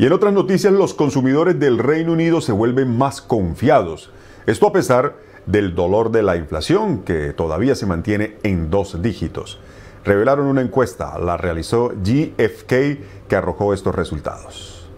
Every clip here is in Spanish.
Y en otras noticias, los consumidores del Reino Unido se vuelven más confiados. Esto a pesar del dolor de la inflación, que todavía se mantiene en dos dígitos. Revelaron una encuesta, la realizó GFK, que arrojó estos resultados.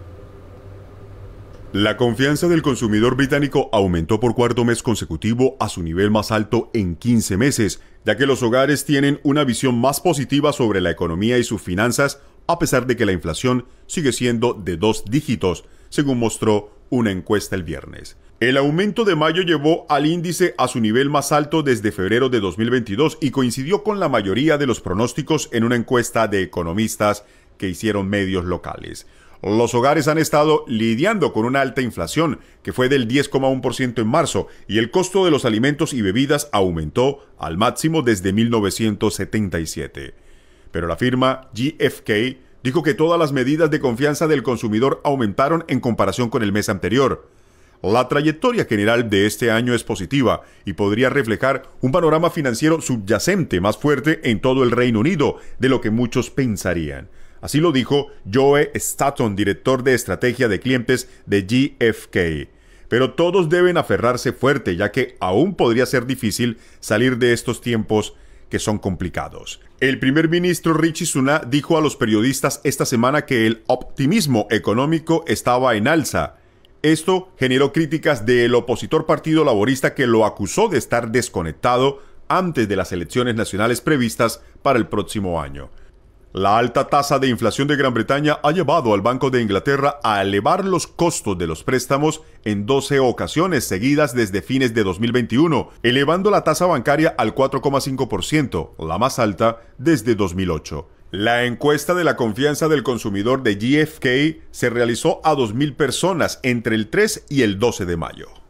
La confianza del consumidor británico aumentó por cuarto mes consecutivo a su nivel más alto en 15 meses, ya que los hogares tienen una visión más positiva sobre la economía y sus finanzas a pesar de que la inflación sigue siendo de dos dígitos, según mostró una encuesta el viernes. El aumento de mayo llevó al índice a su nivel más alto desde febrero de 2022 y coincidió con la mayoría de los pronósticos en una encuesta de economistas que hicieron medios locales. Los hogares han estado lidiando con una alta inflación, que fue del 10,1% en marzo, y el costo de los alimentos y bebidas aumentó al máximo desde 1977 pero la firma GFK dijo que todas las medidas de confianza del consumidor aumentaron en comparación con el mes anterior. La trayectoria general de este año es positiva y podría reflejar un panorama financiero subyacente más fuerte en todo el Reino Unido de lo que muchos pensarían. Así lo dijo Joe Staton, director de estrategia de clientes de GFK. Pero todos deben aferrarse fuerte ya que aún podría ser difícil salir de estos tiempos son complicados. El primer ministro Richie Sunak dijo a los periodistas esta semana que el optimismo económico estaba en alza. Esto generó críticas del opositor Partido Laborista que lo acusó de estar desconectado antes de las elecciones nacionales previstas para el próximo año. La alta tasa de inflación de Gran Bretaña ha llevado al Banco de Inglaterra a elevar los costos de los préstamos en 12 ocasiones seguidas desde fines de 2021, elevando la tasa bancaria al 4,5%, la más alta desde 2008. La encuesta de la confianza del consumidor de GFK se realizó a 2.000 personas entre el 3 y el 12 de mayo.